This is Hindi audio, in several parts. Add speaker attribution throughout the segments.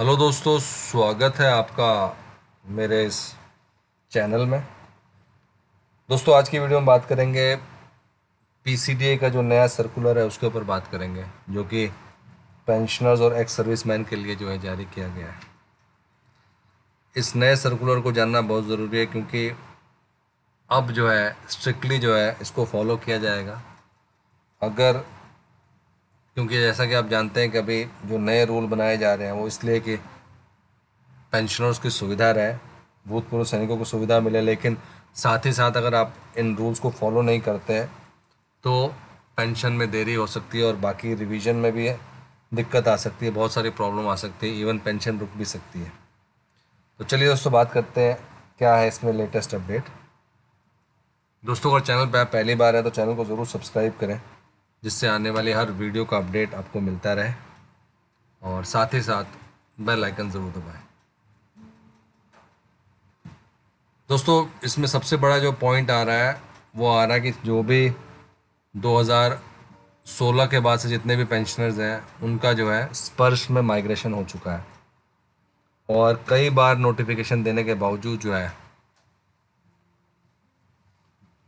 Speaker 1: हेलो दोस्तों स्वागत है आपका मेरे इस चैनल में दोस्तों आज की वीडियो में बात करेंगे पीसीडीए का जो नया सर्कुलर है उसके ऊपर बात करेंगे जो कि पेंशनर्स और एक्स सर्विसमैन के लिए जो है जारी किया गया है इस नए सर्कुलर को जानना बहुत ज़रूरी है क्योंकि अब जो है स्ट्रिक्टली जो है इसको फॉलो किया जाएगा अगर क्योंकि जैसा कि आप जानते हैं कि अभी जो नए रूल बनाए जा रहे हैं वो इसलिए कि पेंशनर्स की सुविधा रहे भूतपूर्व सैनिकों को सुविधा मिले लेकिन साथ ही साथ अगर आप इन रूल्स को फॉलो नहीं करते हैं तो पेंशन में देरी हो सकती है और बाकी रिवीजन में भी दिक्कत आ सकती है बहुत सारी प्रॉब्लम आ सकती है इवन पेंशन रुक भी सकती है तो चलिए दोस्तों बात करते हैं क्या है इसमें लेटेस्ट अपडेट दोस्तों अगर चैनल पर आप पहली बार है तो चैनल को ज़रूर सब्सक्राइब करें जिससे आने वाले हर वीडियो का अपडेट आपको मिलता रहे और साथ ही साथ बेल आइकन ज़रूर दबाएं दोस्तों इसमें सबसे बड़ा जो पॉइंट आ रहा है वो आ रहा है कि जो भी 2016 के बाद से जितने भी पेंशनर्स हैं उनका जो है स्पर्श में माइग्रेशन हो चुका है और कई बार नोटिफिकेशन देने के बावजूद जो है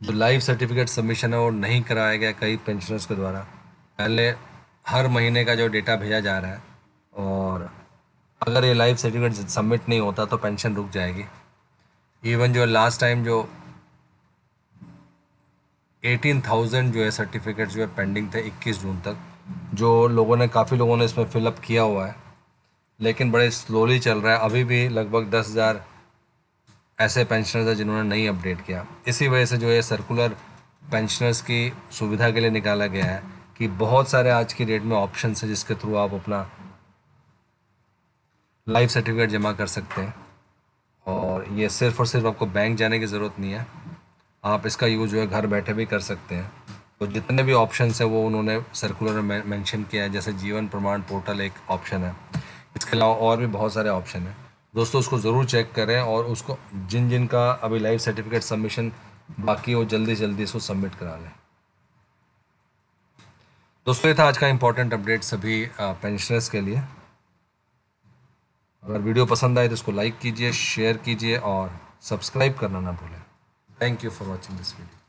Speaker 1: जो लाइफ सर्टिफिकेट सबमिशन है वो नहीं कराया गया कई पेंशनर्स के द्वारा पहले हर महीने का जो डेटा भेजा जा रहा है और अगर ये लाइफ सर्टिफिकेट सबमिट नहीं होता तो पेंशन रुक जाएगी इवन जो लास्ट टाइम जो एटीन थाउजेंड जो है सर्टिफिकेट जो है पेंडिंग थे इक्कीस जून तक जो लोगों ने काफ़ी लोगों ने इसमें फिलअप किया हुआ है लेकिन बड़े स्लोली चल रहा है अभी भी लगभग दस हज़ार ऐसे पेंशनर्स हैं जिन्होंने नहीं अपडेट किया इसी वजह से जो ये सर्कुलर पेंशनर्स की सुविधा के लिए निकाला गया है कि बहुत सारे आज की डेट में ऑप्शन है जिसके थ्रू आप अपना लाइफ सर्टिफिकेट जमा कर सकते हैं और ये सिर्फ और सिर्फ आपको बैंक जाने की ज़रूरत नहीं है आप इसका यूज़ जो है घर बैठे भी कर सकते हैं तो जितने भी ऑप्शन है वो उन्होंने सर्कुलर में मेंशन किया है जैसे जीवन प्रमाण पोर्टल एक ऑप्शन है इसके अलावा और भी बहुत सारे ऑप्शन हैं दोस्तों उसको ज़रूर चेक करें और उसको जिन जिन का अभी लाइफ सर्टिफिकेट सबमिशन बाकी हो जल्दी जल्दी इसको सबमिट करा लें दोस्तों ये था आज का इम्पोर्टेंट अपडेट सभी पेंशनर्स के लिए अगर वीडियो पसंद आए तो उसको लाइक कीजिए शेयर कीजिए और सब्सक्राइब करना ना भूलें thank you for watching this video